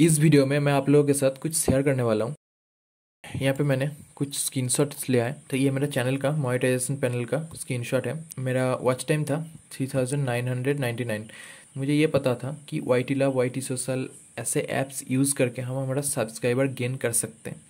इस वीडियो में मैं आप लोगों के साथ कुछ शेयर करने वाला हूँ यहाँ पे मैंने कुछ स्क्रीन शॉट्स लिया है तो ये मेरा चैनल का मोनिटाइजेशन पैनल का स्क्रीन शॉट है मेरा वॉच टाइम था three thousand nine hundred ninety nine मुझे ये पता था कि Y T Y T social ऐसे ऐप्स यूज़ करके हम हमारा सब्सक्राइबर गेन कर सकते हैं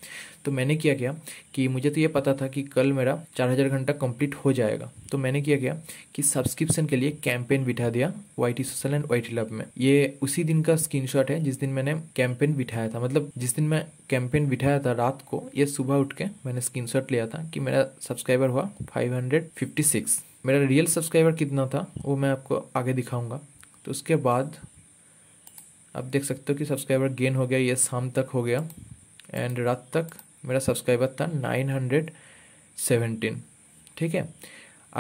तो मैंने क्या कि मुझे तो ये पता था कि कल मेरा चार हज़ार घंटा कंप्लीट हो जाएगा तो मैंने क्या कि सब्सक्रिप्शन के लिए कैंपेन बिठा दिया Y T social and Y T lab में ये उसी दिन का स्क्रीनशॉट है जिस दिन मैंने कैंपेन बिठाया था मतलब जिस दिन मैं कैंपेन बिठाया था रात को ये सुबह उठ के मैंने शॉट लिया था कि मेरा सब्सक्राइबर हुआ सिक्स मेरा रियल सब्सक्राइबर कितना था वो मैं आपको आगे दिखाऊंगा तो उसके बाद आप देख सकते हो कि सब्सक्राइबर गेन हो गया ये शाम तक हो गया एंड रात तक मेरा सब्सक्राइबर था नाइन हंड्रेड सेवेंटीन ठीक है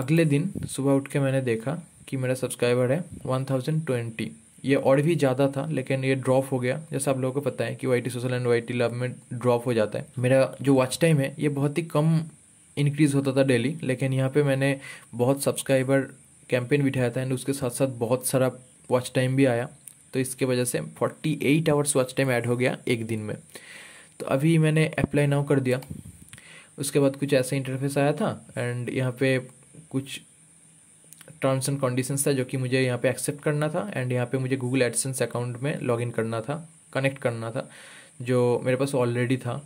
अगले दिन सुबह उठ के मैंने देखा कि मेरा सब्सक्राइबर है वन थाउजेंड ट्वेंटी ये और भी ज़्यादा था लेकिन ये ड्रॉप हो गया जैसा आप लोगों को पता है कि Y social and Y love में ड्रॉप हो जाता है मेरा जो वॉच टाइम है ये बहुत ही कम इंक्रीज़ होता था डेली लेकिन यहाँ पे मैंने बहुत सब्सक्राइबर कैंपेन बिठाया था एंड उसके साथ साथ बहुत सारा वॉच टाइम भी आया तो इसके वजह से 48 आवर्स वॉच टाइम ऐड हो गया एक दिन में तो अभी मैंने अप्लाई नाउ कर दिया उसके बाद कुछ ऐसा इंटरफेस आया था एंड यहाँ पे कुछ टर्म्स एंड कंडीशंस था जो कि मुझे यहाँ पे एक्सेप्ट करना था एंड यहाँ पे मुझे गूगल एडसेंस अकाउंट में लॉगिन करना था कनेक्ट करना था जो मेरे पास ऑलरेडी था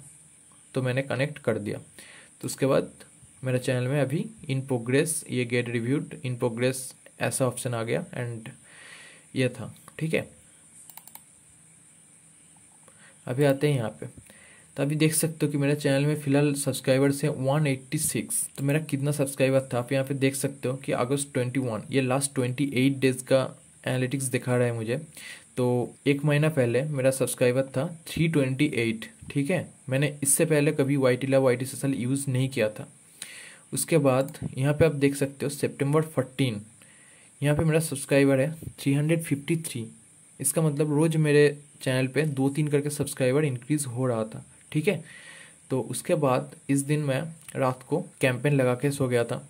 तो मैंने कनेक्ट कर दिया तो उसके बाद मेरे चैनल में अभी इन प्रोग्रेस ये गेट रिव्यूड इन प्रोग्रेस ऐसा ऑप्शन आ गया एंड ये था ठीक है अभी आते हैं यहाँ पे तो अभी देख सकते हो कि मेरे चैनल में फिलहाल सब्सक्राइबर्स हैं 186 तो मेरा कितना सब्सक्राइबर था आप यहाँ पे देख सकते हो कि अगस्त 21 ये लास्ट 28 डेज का एनालिटिक्स दिखा रहा है मुझे तो एक महीना पहले मेरा सब्सक्राइबर था 328 ठीक है मैंने इससे पहले कभी वाई टी ला वाई टी यूज़ नहीं किया था उसके बाद यहाँ पर आप देख सकते हो सेप्टेम्बर फोर्टीन यहाँ पे मेरा सब्सक्राइबर है थ्री इसका मतलब रोज़ मेरे चैनल पे दो तीन करके सब्सक्राइबर इंक्रीज़ हो रहा था ठीक है तो उसके बाद इस दिन मैं रात को कैंपेन लगा के सो गया था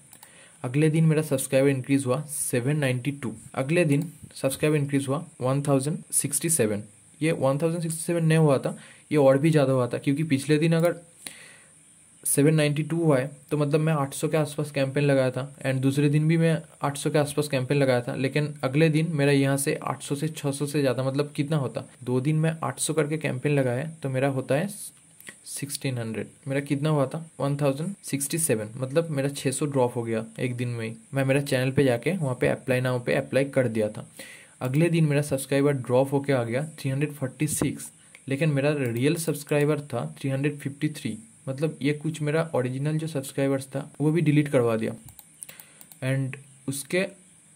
अगले दिन मेरा सब्सक्राइबर इंक्रीज हुआ 792 अगले दिन सब्सक्राइबर इंक्रीज हुआ 1067 ये 1067 नहीं हुआ था ये और भी ज़्यादा हुआ था क्योंकि पिछले दिन अगर 792 हुआ है तो मतलब मैं 800 के आसपास कैंपेन लगाया था एंड दूसरे दिन भी मैं 800 के आसपास कैंपेन लगाया था लेकिन अगले दिन मेरा यहाँ से 800 से 600 से ज़्यादा मतलब कितना होता दो दिन मैं 800 करके कैंपेन लगाया तो मेरा होता है सिक्सटीन हंड्रेड मेरा कितना हुआ था वन थाउजेंड सिक्सटी सेवन मतलब मेरा छः सौ ड्रॉप हो गया एक दिन में ही मैं मेरा चैनल पे जाके वहाँ पे अप्लाई नाउ पे अप्लाई कर दिया था अगले दिन मेरा सब्सक्राइबर ड्रॉप होके आ गया थ्री हंड्रेड फोर्टी सिक्स लेकिन मेरा रियल सब्सक्राइबर था थ्री हंड्रेड फिफ्टी थ्री मतलब ये कुछ मेरा ओरिजिनल जो सब्सक्राइबर्स था वो भी डिलीट करवा दिया एंड उसके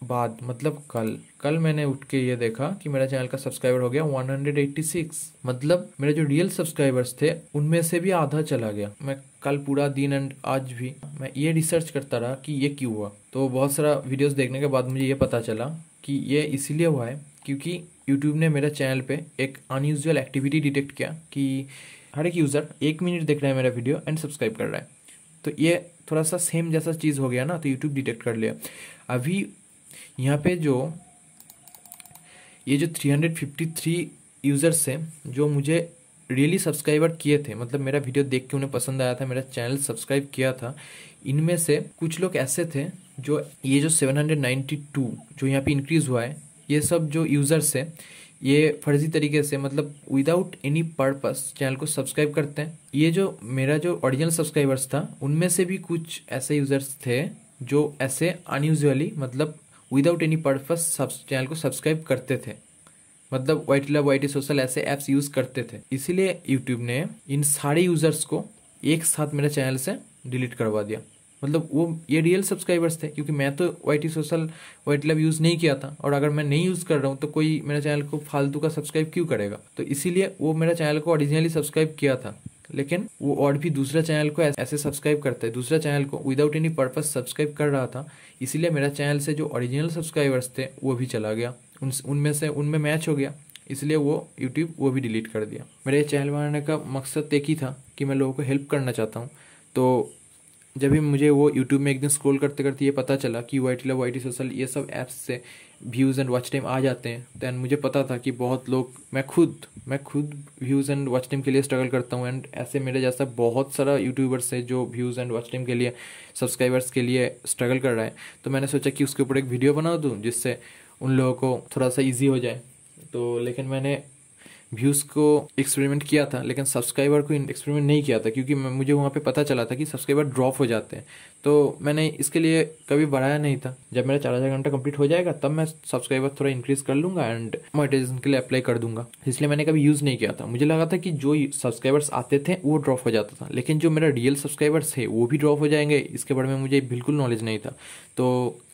बाद मतलब कल कल मैंने उठ के ये देखा कि मेरा चैनल का सब्सक्राइबर हो गया 186 मतलब मेरे जो रियल सब्सक्राइबर्स थे उनमें से भी आधा चला गया मैं कल पूरा दिन एंड आज भी मैं ये रिसर्च करता रहा कि ये क्यों हुआ तो बहुत सारा वीडियोस देखने के बाद मुझे ये पता चला कि ये इसीलिए हुआ है क्योंकि यूट्यूब ने मेरा चैनल पे एक अनयूजल एक्टिविटी डिटेक्ट किया कि हर एक यूज़र एक मिनट देख रहा है मेरा वीडियो एंड सब्सक्राइब कर रहा है तो ये थोड़ा सा सेम जैसा चीज़ हो गया ना तो यूट्यूब डिटेक्ट कर लिया अभी यहाँ पे जो ये जो 353 यूज़र्स हैं जो मुझे रियली सब्सक्राइबर किए थे मतलब मेरा वीडियो देख के उन्हें पसंद आया था मेरा चैनल सब्सक्राइब किया था इनमें से कुछ लोग ऐसे थे जो ये जो 792 जो यहाँ पे इंक्रीज़ हुआ है ये सब जो यूज़र्स है ये फर्जी तरीके से मतलब विदाउट एनी पर्पस चैनल को सब्सक्राइब करते हैं ये जो मेरा जो ओरिजिनल सब्सक्राइबर्स था उनमें से भी कुछ ऐसे यूज़र्स थे जो ऐसे अनयूजअली मतलब विदाउट एनी सब चैनल को सब्सक्राइब करते थे मतलब white love Y T social ऐसे ऐप्स यूज़ करते थे इसीलिए यूट्यूब ने इन सारे यूज़र्स को एक साथ मेरे चैनल से डिलीट करवा दिया मतलब वो ये रियल सब्सक्राइबर्स थे क्योंकि मैं तो Y T social white love use नहीं किया था और अगर मैं नहीं यूज़ कर रहा हूँ तो कोई मेरे चैनल को फालतू का सब्सक्राइब क्यों करेगा तो इसीलिए वो मेरा चैनल को ओरिजिनली सब्सक्राइब किया था लेकिन वो और भी दूसरा चैनल को ऐसे सब्सक्राइब करता है दूसरा चैनल को विदाउट एनी पर्पज सब्सक्राइब कर रहा था इसीलिए मेरा चैनल से जो ओरिजिनल सब्सक्राइबर्स थे वो भी चला गया उनमें से उनमें मैच हो गया इसलिए वो यूट्यूब वो भी डिलीट कर दिया मेरे चैनल बनाने का मकसद एक ही था कि मैं लोगों को हेल्प करना चाहता हूँ तो जब भी मुझे वो यूट्यूब में एक दिन स्क्रॉल करते करते ये पता चला कि Y T love Y T social ये सब ऐप्स से व्यूज़ एंड वॉच टाइम आ जाते हैं दैन मुझे पता था कि बहुत लोग मैं खुद मैं खुद व्यूज़ एंड वॉच टाइम के लिए स्ट्रगल करता हूँ एंड ऐसे मेरे जैसा बहुत सारा यूट्यूबर्स है जो व्यूज़ एंड वॉच टाइम के लिए सब्सक्राइबर्स के लिए स्ट्रगल कर रहा है तो मैंने सोचा कि उसके ऊपर एक वीडियो बना दूँ जिससे उन लोगों को थोड़ा सा ईजी हो जाए तो लेकिन मैंने व्यूज़ को एक्सपेरिमेंट किया था लेकिन सब्सक्राइबर को एक्सपेरिमेंट नहीं किया था क्योंकि मुझे वहाँ पे पता चला था कि सब्सक्राइबर ड्रॉप हो जाते हैं तो मैंने इसके लिए कभी बढ़ाया नहीं था जब मेरा चार हज़ार घंटा कंप्लीट हो जाएगा तब मैं सब्सक्राइबर थोड़ा इंक्रीज़ कर लूंगा एंड मोटिवेशन के लिए अप्लाई कर दूंगा इसलिए मैंने कभी यूज़ नहीं किया था मुझे लगा था कि जो सब्सक्राइबर्स आते थे वो ड्रॉप हो जाता था लेकिन जो मेरा रियल सब्सक्राइबर्स है वो भी ड्रॉप हो जाएंगे इसके बारे में मुझे बिल्कुल नॉलेज नहीं था तो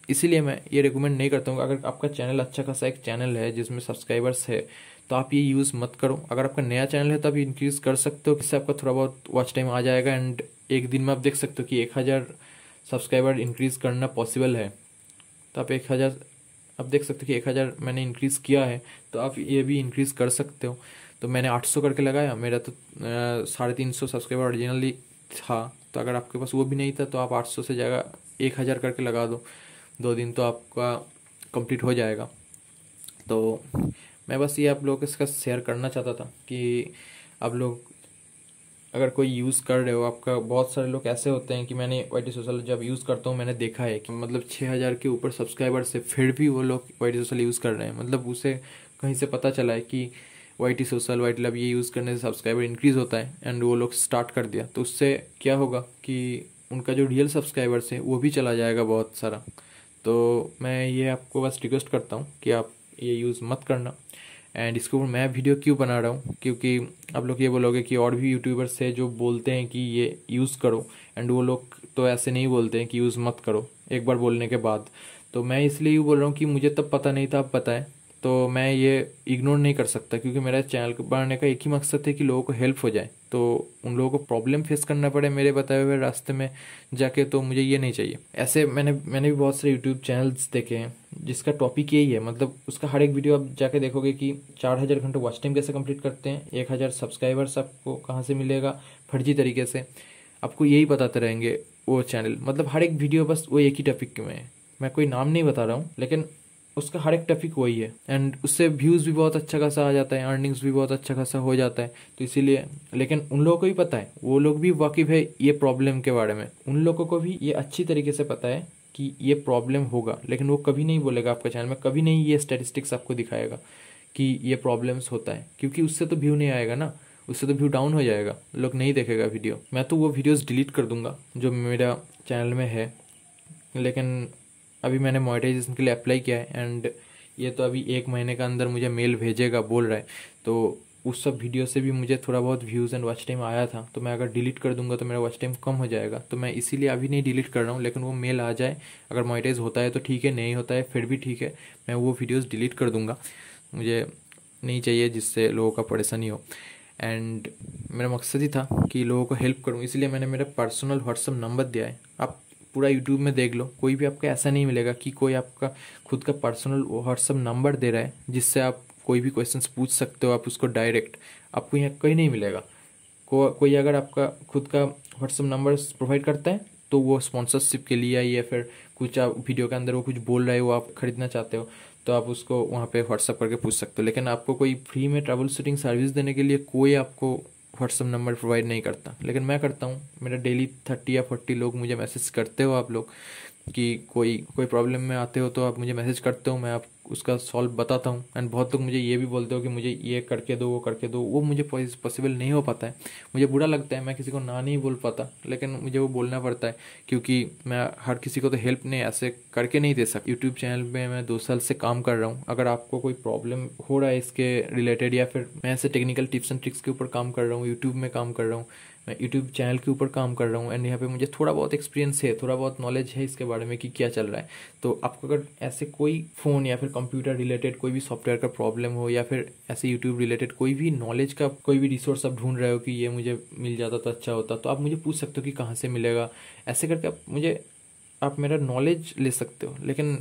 इसीलिए मैं ये रिकमेंड नहीं करता हूँ अगर आपका चैनल अच्छा खासा एक चैनल है जिसमें सब्सक्राइबर्स है तो आप ये यूज़ मत करो अगर आपका नया चैनल है तो आप इंक्रीज़ कर सकते हो इससे आपका थोड़ा बहुत वॉच टाइम आ जाएगा एंड एक दिन में आप देख सकते हो कि एक हज़ार सब्सक्राइबर इंक्रीज़ करना पॉसिबल है तो आप एक हज़ार आप देख सकते हो कि एक हज़ार मैंने इंक्रीज़ किया है तो आप ये भी इंक्रीज़ कर सकते हो तो मैंने आठ सौ करके लगाया मेरा तो साढ़े तीन सौ सब्सक्राइबर ओरिजिनली था तो अगर आपके पास वो भी नहीं था तो आप आठ सौ से जगह एक हज़ार करके लगा दो दो दिन तो आपका कंप्लीट हो जाएगा तो मैं बस ये आप लोग के इसका शेयर करना चाहता था कि आप लोग अगर कोई यूज़ कर रहे हो आपका बहुत सारे लोग ऐसे होते हैं कि मैंने वाई सोशल जब यूज़ करता हूँ मैंने देखा है कि मतलब छः हज़ार के ऊपर सब्सक्राइबर से फिर भी वो लोग वाई सोशल यूज़ कर रहे हैं मतलब उसे कहीं से पता चला है कि वाई सोशल वाई टी ये यूज़ करने से सब्सक्राइबर इंक्रीज़ होता है एंड वो लोग स्टार्ट कर दिया तो उससे क्या होगा कि उनका जो रियल सब्सक्राइबर्स है वो भी चला जाएगा बहुत सारा तो मैं ये आपको बस रिक्वेस्ट करता हूँ कि आप ये यूज़ मत करना एंड इसके ऊपर मैं वीडियो क्यों बना रहा हूँ क्योंकि आप लोग ये बोलोगे कि और भी यूट्यूबर्स है जो बोलते हैं कि ये यूज़ करो एंड वो लोग तो ऐसे नहीं बोलते हैं कि यूज़ मत करो एक बार बोलने के बाद तो मैं इसलिए यू बोल रहा हूँ कि मुझे तब पता नहीं था अब पता है तो मैं ये इग्नोर नहीं कर सकता क्योंकि मेरा चैनल बनाने का एक ही मकसद है कि लोगों को हेल्प हो जाए तो उन लोगों को प्रॉब्लम फेस करना पड़े मेरे बताए हुए रास्ते में जाके तो मुझे ये नहीं चाहिए ऐसे मैंने मैंने भी बहुत सारे यूट्यूब चैनल्स देखे हैं जिसका टॉपिक यही है मतलब उसका हर एक वीडियो आप जाके देखोगे कि चार हज़ार घंटे वॉच टाइम कैसे कंप्लीट करते हैं एक हज़ार सब्सक्राइबर्स आपको कहाँ से मिलेगा फर्जी तरीके से आपको यही बताते रहेंगे वो चैनल मतलब हर एक वीडियो बस वो एक ही टॉपिक में है मैं कोई नाम नहीं बता रहा हूँ लेकिन उसका हर एक टॉपिक वही है एंड उससे व्यूज़ भी बहुत अच्छा खासा आ जाता है अर्निंग्स भी बहुत अच्छा खासा हो जाता है तो इसीलिए लेकिन उन लोगों को भी पता है वो लोग भी वाकिफ़ है ये प्रॉब्लम के बारे में उन लोगों को भी ये अच्छी तरीके से पता है कि ये प्रॉब्लम होगा लेकिन वो कभी नहीं बोलेगा आपके चैनल में कभी नहीं ये स्टेटिस्टिक्स आपको दिखाएगा कि ये प्रॉब्लम्स होता है क्योंकि उससे तो व्यू नहीं आएगा ना उससे तो व्यू डाउन हो जाएगा लोग नहीं देखेगा वीडियो मैं तो वो वीडियोस डिलीट कर दूंगा जो मेरा चैनल में है लेकिन अभी मैंने मोइटाइजेशन के लिए अप्लाई किया है एंड ये तो अभी एक महीने का अंदर मुझे मेल भेजेगा बोल रहा है तो उस सब वीडियो से भी मुझे थोड़ा बहुत व्यूज़ एंड वॉच टाइम आया था तो मैं अगर डिलीट कर दूंगा तो मेरा वॉच टाइम कम हो जाएगा तो मैं इसीलिए अभी नहीं डिलीट कर रहा हूँ लेकिन वो मेल आ जाए अगर मोनिटाइज होता है तो ठीक है नहीं होता है फिर भी ठीक है मैं वो वीडियोज़ डिलीट कर दूँगा मुझे नहीं चाहिए जिससे लोगों का परेशानी हो एंड मेरा मकसद ही था कि लोगों को हेल्प करूँ इसलिए मैंने मेरा पर्सनल व्हाट्सअप नंबर दिया है आप पूरा यूट्यूब में देख लो कोई भी आपको ऐसा नहीं मिलेगा कि कोई आपका खुद का पर्सनल व्हाट्सअप नंबर दे रहा है जिससे आप कोई भी क्वेश्चन पूछ सकते हो आप उसको डायरेक्ट आपको यहाँ कहीं नहीं मिलेगा को, कोई अगर आपका खुद का व्हाट्सअप नंबर प्रोवाइड करता है तो वो स्पॉन्सरशिप के लिए या फिर कुछ आप वीडियो के अंदर वो कुछ बोल रहे हो आप खरीदना चाहते हो तो आप उसको वहाँ पे व्हाट्सअप करके पूछ सकते हो लेकिन आपको कोई फ्री में ट्रैवल शूटिंग सर्विस देने के लिए कोई आपको व्हाट्सअप नंबर प्रोवाइड नहीं करता लेकिन मैं करता हूँ मेरा डेली थर्टी या फोर्टी लोग मुझे मैसेज करते हो आप लोग कि कोई कोई प्रॉब्लम में आते हो तो आप मुझे मैसेज करते हो मैं आप उसका सॉल्व बताता हूँ एंड बहुत लोग मुझे ये भी बोलते हो कि मुझे ये करके दो वो करके दो वो मुझे पॉसिबल नहीं हो पाता है मुझे बुरा लगता है मैं किसी को ना नहीं बोल पाता लेकिन मुझे वो बोलना पड़ता है क्योंकि मैं हर किसी को तो हेल्प नहीं ऐसे करके नहीं दे सकता यूट्यूब चैनल में मैं दो साल से काम कर रहा हूँ अगर आपको कोई प्रॉब्लम हो रहा है इसके रिलेटेड या फिर मैं ऐसे टेक्निकल टिप्स एंड ट्रिक्स के ऊपर काम कर रहा हूँ यूट्यूब में काम कर रहा हूँ मैं यूट्यूब चैनल के ऊपर काम कर रहा हूँ एंड यहाँ पे मुझे थोड़ा बहुत एक्सपीरियंस है थोड़ा बहुत नॉलेज है इसके बारे में कि क्या चल रहा है तो आपको अगर ऐसे कोई फ़ोन या फिर कंप्यूटर रिलेटेड कोई भी सॉफ्टवेयर का प्रॉब्लम हो या फिर ऐसे यूट्यूब रिलेटेड कोई भी नॉलेज का कोई भी रिसोर्स आप ढूंढ रहे हो कि ये मुझे मिल जाता तो अच्छा होता तो आप मुझे पूछ सकते हो कि कहाँ से मिलेगा ऐसे करके आप मुझे आप मेरा नॉलेज ले सकते हो लेकिन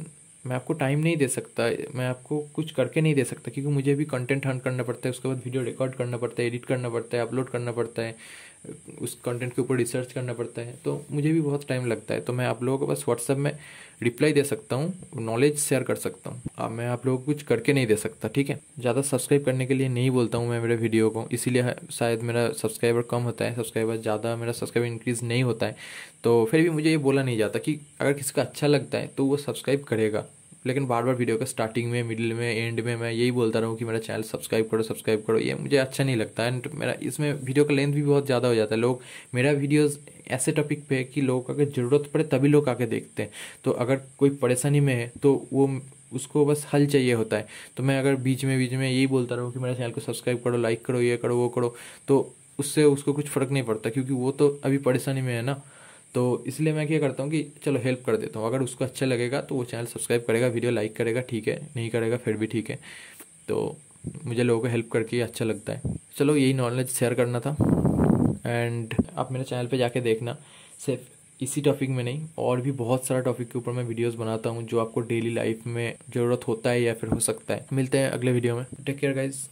मैं आपको टाइम नहीं दे सकता मैं आपको कुछ करके नहीं दे सकता क्योंकि मुझे भी कंटेंट हंट करना पड़ता है उसके बाद वीडियो रिकॉर्ड करना पड़ता है एडिट करना पड़ता है अपलोड करना पड़ता है उस कंटेंट के ऊपर रिसर्च करना पड़ता है तो मुझे भी बहुत टाइम लगता है तो मैं आप लोगों को बस व्हाट्सअप में रिप्लाई दे सकता हूँ नॉलेज शेयर कर सकता हूँ मैं आप लोगों को कुछ करके नहीं दे सकता ठीक है ज़्यादा सब्सक्राइब करने के लिए नहीं बोलता हूँ मैं मेरे वीडियो को इसीलिए शायद मेरा सब्सक्राइबर कम होता है सब्सक्राइबर ज़्यादा मेरा सब्सक्राइबर इंक्रीज़ नहीं होता है तो फिर भी मुझे ये बोला नहीं जाता कि अगर किसी का अच्छा लगता है तो वो सब्सक्राइब करेगा लेकिन बार बार वीडियो का स्टार्टिंग में मिडिल में एंड में मैं यही बोलता रहूँ कि मेरा चैनल सब्सक्राइब करो सब्सक्राइब करो ये मुझे अच्छा नहीं लगता एंड मेरा इसमें वीडियो का लेंथ भी बहुत ज़्यादा हो जाता है लोग मेरा वीडियोज़ ऐसे टॉपिक पे है कि लोगों को अगर ज़रूरत पड़े तभी लोग आके देखते हैं तो अगर कोई परेशानी में है तो वो उसको बस हल चाहिए होता है तो मैं अगर बीच में बीच में यही बोलता रहूँ कि मेरे चैनल को सब्सक्राइब करो लाइक करो ये करो वो करो तो उससे उसको कुछ फ़र्क नहीं पड़ता क्योंकि वो तो अभी परेशानी में है ना तो इसलिए मैं क्या करता हूँ कि चलो हेल्प कर देता हूँ अगर उसको अच्छा लगेगा तो वो चैनल सब्सक्राइब करेगा वीडियो लाइक करेगा ठीक है नहीं करेगा फिर भी ठीक है तो मुझे लोगों को हेल्प करके अच्छा लगता है चलो यही नॉलेज शेयर करना था एंड आप मेरे चैनल पर जाके देखना सिर्फ इसी टॉपिक में नहीं और भी बहुत सारा टॉपिक के ऊपर मैं वीडियोस बनाता हूँ जो आपको डेली लाइफ में ज़रूरत होता है या फिर हो सकता है मिलते हैं अगले वीडियो में टेक केयर गाइज़